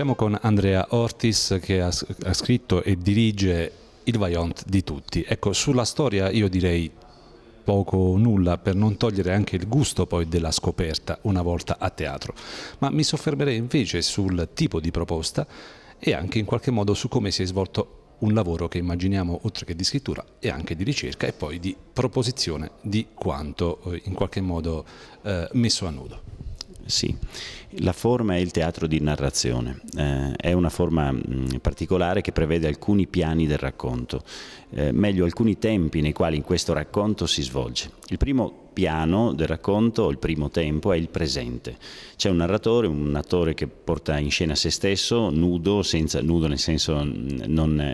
Siamo con Andrea Ortis che ha, ha scritto e dirige Il Vaillant di tutti. Ecco, sulla storia io direi poco o nulla per non togliere anche il gusto poi della scoperta una volta a teatro, ma mi soffermerei invece sul tipo di proposta e anche in qualche modo su come si è svolto un lavoro che immaginiamo oltre che di scrittura e anche di ricerca e poi di proposizione di quanto eh, in qualche modo eh, messo a nudo sì. La forma è il teatro di narrazione, eh, è una forma mh, mm, particolare che prevede alcuni piani del racconto, eh, meglio alcuni tempi nei quali in questo racconto si svolge. Il primo piano del racconto, il primo tempo, è il presente. C'è un narratore, un attore che porta in scena se stesso, nudo, senza, nudo nel senso non,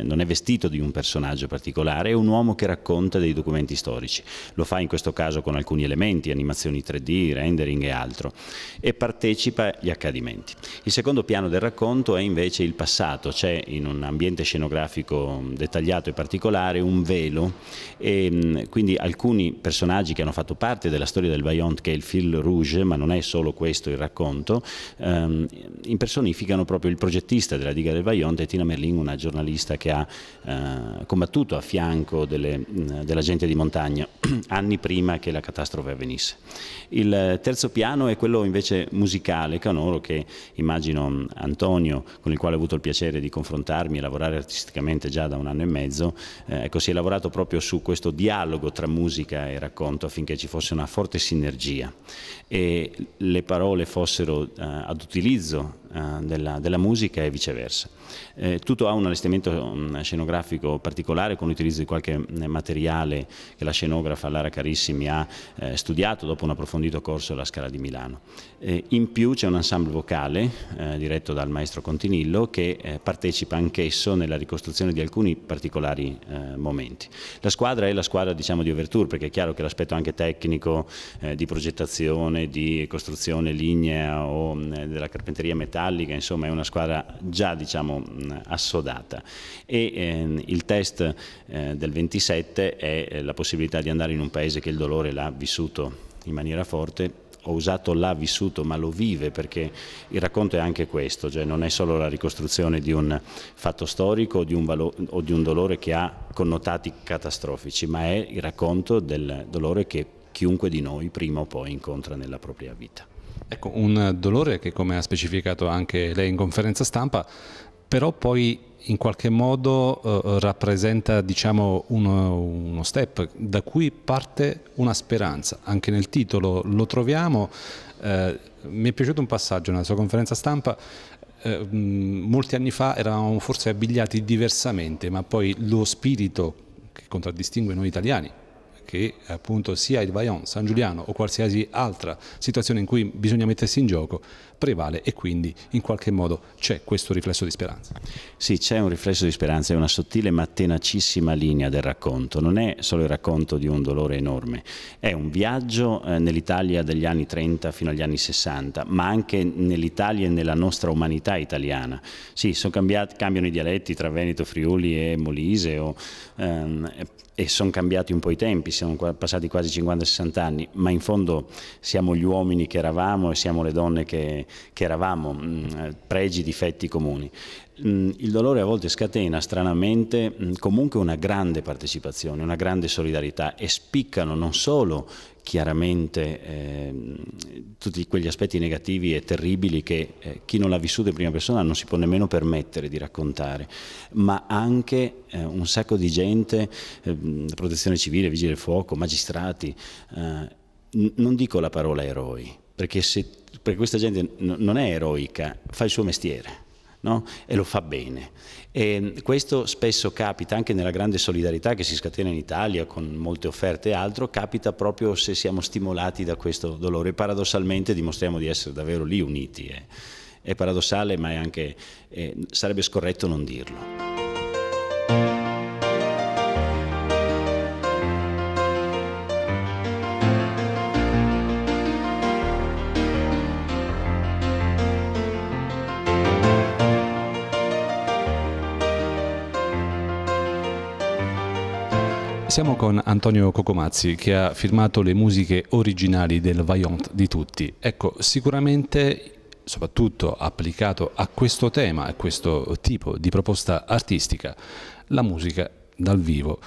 non, è vestito di un personaggio particolare, è un uomo che racconta dei documenti storici. Lo fa in questo caso con alcuni elementi, animazioni 3D, rendering e altro, e partecipa agli accadimenti. Il secondo piano del racconto è invece il passato, c'è in un ambiente scenografico dettagliato e particolare un velo e quindi alcuni personaggi che hanno fatto parte parte della storia del Vaillant che è il fil rouge, ma non è solo questo il racconto, ehm, impersonificano proprio il progettista della diga del Vaillant e Tina Merlin, una giornalista che ha eh, combattuto a fianco delle, della gente di montagna anni prima che la catastrofe avvenisse. Il terzo piano è quello invece musicale, canoro, che immagino Antonio, con il quale ho avuto il piacere di confrontarmi e lavorare artisticamente già da un anno e mezzo, eh, ecco, si è lavorato proprio su questo dialogo tra musica e racconto affinché ci fosse fosse una forte sinergia e le parole fossero eh, ad utilizzo eh, della, della, musica e viceversa. Eh, tutto ha un allestimento mm, scenografico particolare con l'utilizzo di qualche mm, materiale che la scenografa Lara Carissimi ha eh, studiato dopo un approfondito corso alla Scala di Milano. Eh, in più c'è un ensemble vocale eh, diretto dal maestro Continillo che eh, partecipa anch'esso nella ricostruzione di alcuni particolari momenti. La squadra è la squadra diciamo, di Overture perché è chiaro che l'aspetto anche tecnico di progettazione, di costruzione lignea o mm, della carpenteria metallica metallica, insomma è una squadra già diciamo, assodata e eh, il test eh, del 27 è eh, la possibilità di andare in un paese che il dolore l'ha vissuto in maniera forte ho usato l'ha vissuto ma lo vive perché il racconto è anche questo, cioè non è solo la ricostruzione di un fatto storico di un valo, o di un dolore che ha connotati catastrofici, ma è il racconto del dolore che chiunque di noi prima o poi incontra nella propria vita. Ecco, un dolore che come ha specificato anche lei in conferenza stampa, però poi in qualche modo eh, rappresenta diciamo, uno, uno, step da cui parte una speranza, anche nel titolo lo troviamo, eh, mi è piaciuto un passaggio nella sua conferenza stampa, eh, mm, molti anni fa eravamo forse abbigliati diversamente, ma poi lo spirito che contraddistingue noi italiani, che appunto sia il Bayon, San Giuliano o qualsiasi altra situazione in cui bisogna mettersi in gioco prevale e quindi in qualche modo c'è questo riflesso di speranza. Sì, c'è un riflesso di speranza, è una sottile ma tenacissima linea del racconto, non è solo il racconto di un dolore enorme, è un viaggio eh, nell'Italia degli anni 30 fino agli anni 60, ma anche nell'Italia e nella nostra umanità italiana. Sì, cambiati, cambiano i dialetti tra Veneto, Friuli e Molise o, ehm, e sono cambiati un po' i tempi, siamo passati quasi 50-60 anni, ma in fondo siamo gli uomini che eravamo e siamo le donne che, che, eravamo, mh, mm, pregi, difetti comuni. Mh, mm, il dolore a volte scatena stranamente mh, mm, comunque una grande partecipazione, una grande solidarietà e spiccano non solo chiaramente eh, tutti quegli aspetti negativi e terribili che eh, chi non l'ha vissuto in prima persona non si può nemmeno permettere di raccontare, ma anche eh, un sacco di gente, eh, protezione civile, vigili del fuoco, magistrati, eh, non dico la parola eroi, perché, se, perché questa gente non è eroica, fa il suo mestiere. No? e lo fa bene. E mm, questo spesso capita anche nella grande solidarietà che si scatena in Italia con molte offerte e altro, capita proprio se siamo stimolati da questo dolore. Paradossalmente dimostriamo di essere davvero lì uniti. Eh. È paradossale, ma è anche, eh, sarebbe scorretto non dirlo. Siamo con Antonio Cocomazzi che ha firmato le musiche originali del Vaillant di tutti. Ecco, sicuramente soprattutto applicato a questo tema, a questo tipo di proposta artistica, la musica dal vivo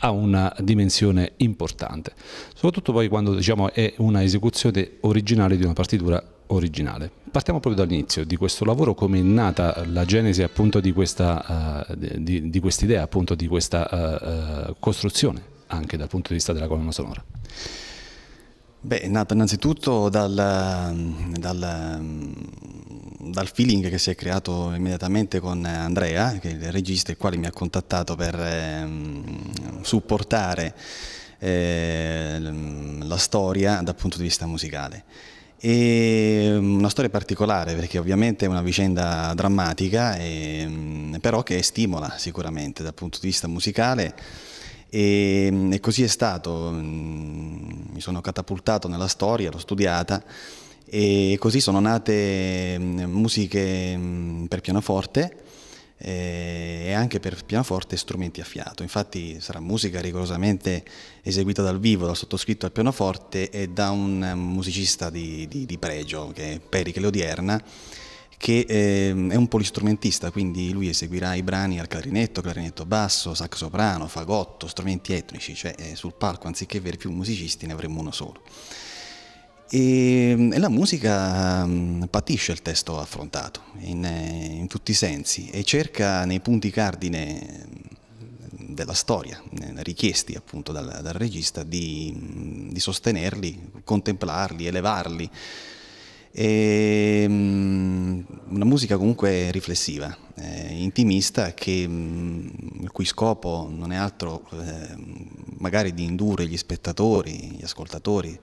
ha una dimensione importante, soprattutto poi quando diciamo, è una esecuzione originale di una partitura originale. Partiamo proprio dall'inizio di questo lavoro, come è nata la genesi appunto di questa uh, di, di quest'idea, appunto di questa uh, uh, costruzione anche dal punto di vista della colonna sonora. Beh, è nata innanzitutto dal, dal, dal, feeling che si è creato immediatamente con Andrea, che è il regista, il quale mi ha contattato per ehm, supportare eh, la storia dal punto di vista musicale. È mm, una storia particolare perché ovviamente è una vicenda drammatica, e, ehm, però che stimola sicuramente dal punto di vista musicale e, mm, e, così è stato, mm, mi sono catapultato nella storia, l'ho studiata e così sono nate musiche per pianoforte eh, e anche per pianoforte e strumenti a fiato. Infatti sarà musica rigorosamente eseguita dal vivo, dal sottoscritto al pianoforte e da un musicista di, di, di pregio, che è Pericle Odierna, che ehm, è un polistrumentista, quindi lui eseguirà i brani al clarinetto, clarinetto basso, sax soprano, fagotto, strumenti etnici, cioè eh, sul palco anziché avere più musicisti ne avremo uno solo. E, e la musica mm, patisce il testo affrontato in, eh, in, tutti i sensi e cerca nei punti cardine mm, della storia, eh, richiesti appunto dal, dal regista, di, mm, di, sostenerli, contemplarli, elevarli. E, una musica comunque riflessiva, eh, intimista, che, il cui scopo non è altro eh, magari di indurre gli spettatori, gli ascoltatori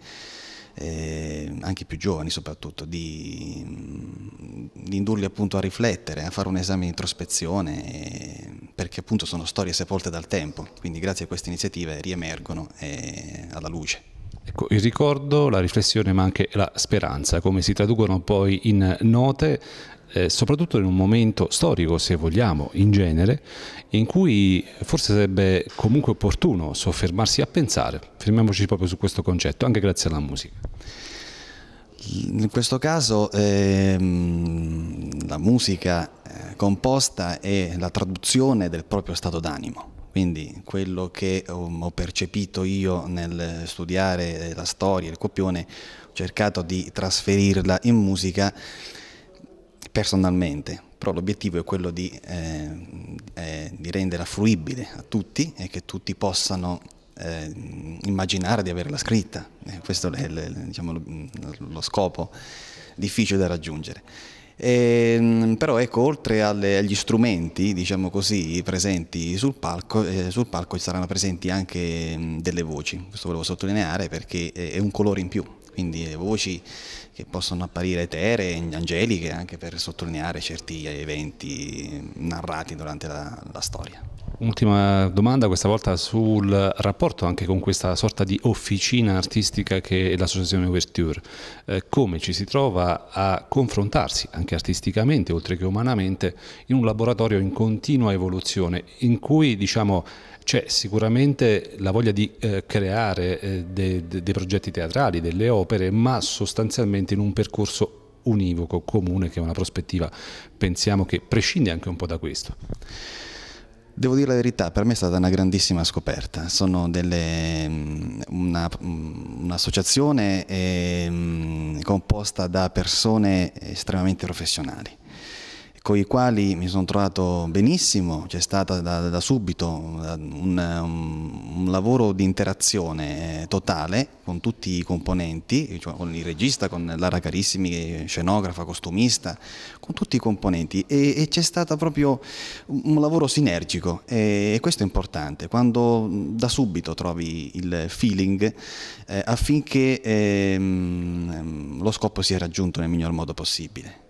eh, anche i più giovani soprattutto, di, mm, di, indurli appunto a riflettere, a fare un esame di introspezione, eh, perché appunto sono storie sepolte dal tempo, quindi grazie a queste iniziative riemergono eh, alla luce. Ecco, il ricordo, la riflessione ma anche la speranza, come si traducono poi in note eh, soprattutto in un momento storico, se vogliamo, in genere, in cui forse sarebbe comunque opportuno soffermarsi a pensare. Fermiamoci proprio su questo concetto, anche grazie alla musica. In questo caso ehm, la musica eh, composta è la traduzione del proprio stato d'animo. Quindi quello che ho percepito io nel studiare la storia, il copione, ho cercato di trasferirla in musica personalmente, però l'obiettivo è quello di, eh, eh, di renderla fruibile a tutti e che tutti possano eh, immaginare di averla scritta, eh, questo è le, diciamo, lo, lo scopo difficile da raggiungere. E, ehm, però ecco, oltre alle, agli strumenti diciamo così, presenti sul palco, eh, sul palco, saranno presenti anche delle voci, questo volevo sottolineare perché è un colore in più quindi voci che possono apparire eteree, angeliche, anche per sottolineare certi eventi narrati durante la, la storia. Ultima domanda, questa volta sul rapporto anche con questa sorta di officina artistica che è l'associazione Overture. Eh, come ci si trova a confrontarsi anche artisticamente, oltre che umanamente, in un laboratorio in continua evoluzione, in cui diciamo c'è sicuramente la voglia di eh, creare eh, dei de, de progetti teatrali, delle opere, ma sostanzialmente in un percorso univoco, comune, che è una prospettiva, pensiamo che prescinde anche un po' da questo. Devo dire la verità, per me è stata una grandissima scoperta. Sono delle, mm, una, mm, un'associazione eh, composta da persone estremamente professionali con i quali mi sono trovato benissimo, c'è stato da, da subito un, un, lavoro di interazione eh, totale con tutti i componenti, cioè con il regista, con Lara Carissimi, scenografa, costumista, con tutti i componenti e, e c'è stato proprio un lavoro sinergico e, e, questo è importante, quando da subito trovi il feeling eh, affinché eh, lo scopo sia raggiunto nel miglior modo possibile.